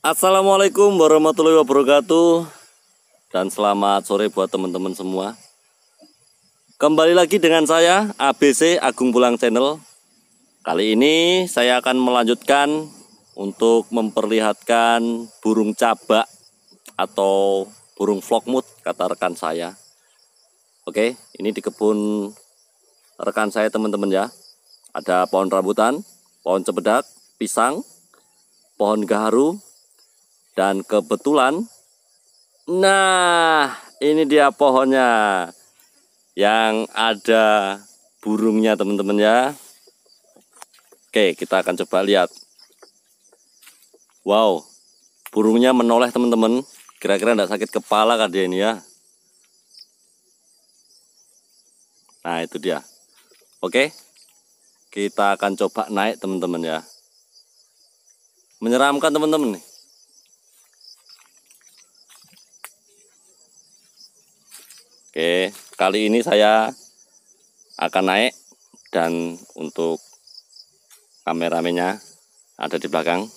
Assalamualaikum warahmatullahi wabarakatuh Dan selamat sore buat teman-teman semua Kembali lagi dengan saya ABC Agung Pulang Channel Kali ini saya akan melanjutkan Untuk memperlihatkan burung cabak Atau burung flokmut kata rekan saya Oke ini di kebun rekan saya teman-teman ya Ada pohon rambutan, pohon cebedak, pisang, pohon gaharu, dan kebetulan, nah ini dia pohonnya yang ada burungnya teman-teman ya. Oke, kita akan coba lihat. Wow, burungnya menoleh teman-teman. Kira-kira tidak sakit kepala kan dia ini ya. Nah itu dia. Oke, kita akan coba naik teman-teman ya. Menyeramkan teman-teman nih. Oke, kali ini saya akan naik dan untuk kameramennya ada di belakang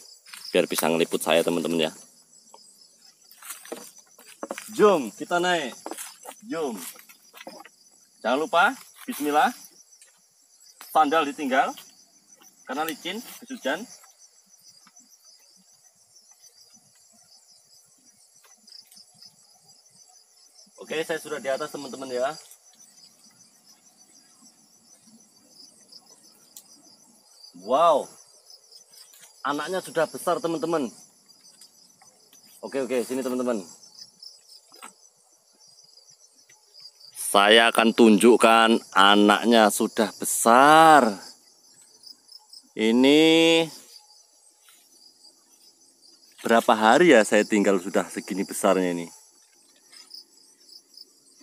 biar bisa ngeliput saya teman-teman ya. Jom kita naik. Jom. Jangan lupa bismillah. Sandal ditinggal karena licin, kesujan. Oke, saya sudah di atas teman-teman ya. Wow. Anaknya sudah besar teman-teman. Oke, oke, sini teman-teman. Saya akan tunjukkan anaknya sudah besar. Ini berapa hari ya saya tinggal sudah segini besarnya ini?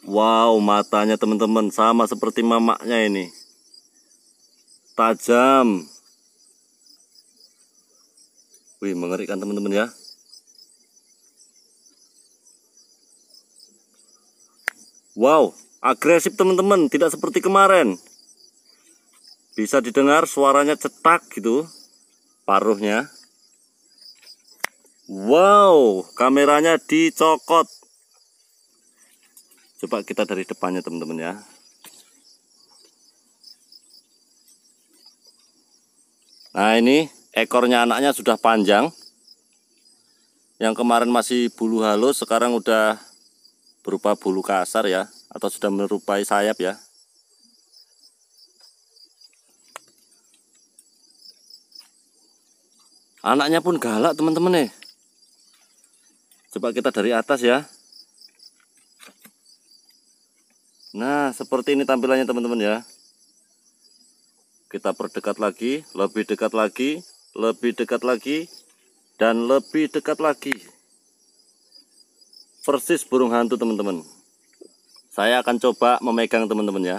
Wow, matanya teman-teman sama seperti mamaknya ini. Tajam. Wih, mengerikan teman-teman ya. Wow, agresif teman-teman, tidak seperti kemarin. Bisa didengar suaranya cetak gitu, paruhnya. Wow, kameranya dicokot. Coba kita dari depannya teman-teman ya. Nah ini ekornya anaknya sudah panjang. Yang kemarin masih bulu halus sekarang udah berupa bulu kasar ya. Atau sudah merupai sayap ya. Anaknya pun galak teman-teman nih. Coba kita dari atas ya. Nah seperti ini tampilannya teman-teman ya Kita perdekat lagi Lebih dekat lagi Lebih dekat lagi Dan lebih dekat lagi Persis burung hantu teman-teman Saya akan coba memegang teman-teman ya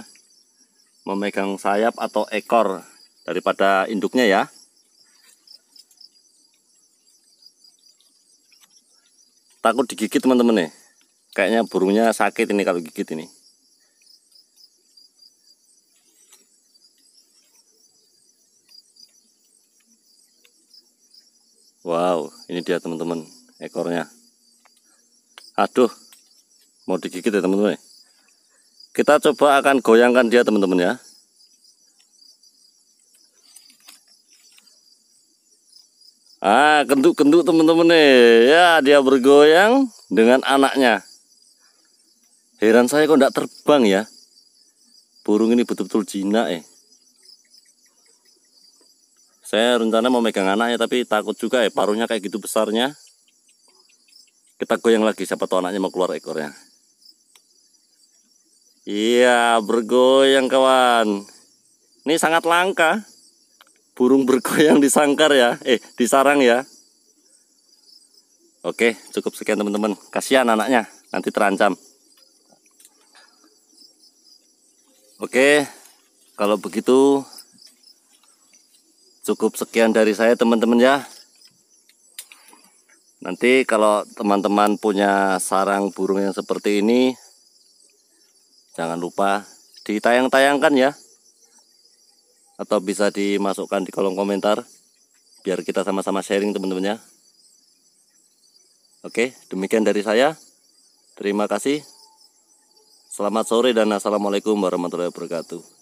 Memegang sayap atau ekor Daripada induknya ya takut digigit teman-teman nih kayaknya burungnya sakit ini kalau gigit ini Wow, ini dia teman-teman ekornya. Aduh, mau digigit ya teman-teman. Kita coba akan goyangkan dia teman-teman ya. Ah, kenduk-kenduk teman-teman nih. Ya, dia bergoyang dengan anaknya. Heran saya kok tidak terbang ya. Burung ini betul-betul jinak eh saya rencana mau megang anaknya tapi takut juga ya paruhnya kayak gitu besarnya kita goyang lagi siapa tahu anaknya mau keluar ekornya iya bergoyang kawan ini sangat langka burung bergoyang di sangkar ya eh di sarang ya oke cukup sekian teman-teman kasihan anaknya nanti terancam oke kalau begitu cukup sekian dari saya teman-teman ya nanti kalau teman-teman punya sarang burung yang seperti ini jangan lupa ditayang-tayangkan ya atau bisa dimasukkan di kolom komentar biar kita sama-sama sharing teman-teman ya oke demikian dari saya terima kasih selamat sore dan assalamualaikum warahmatullahi wabarakatuh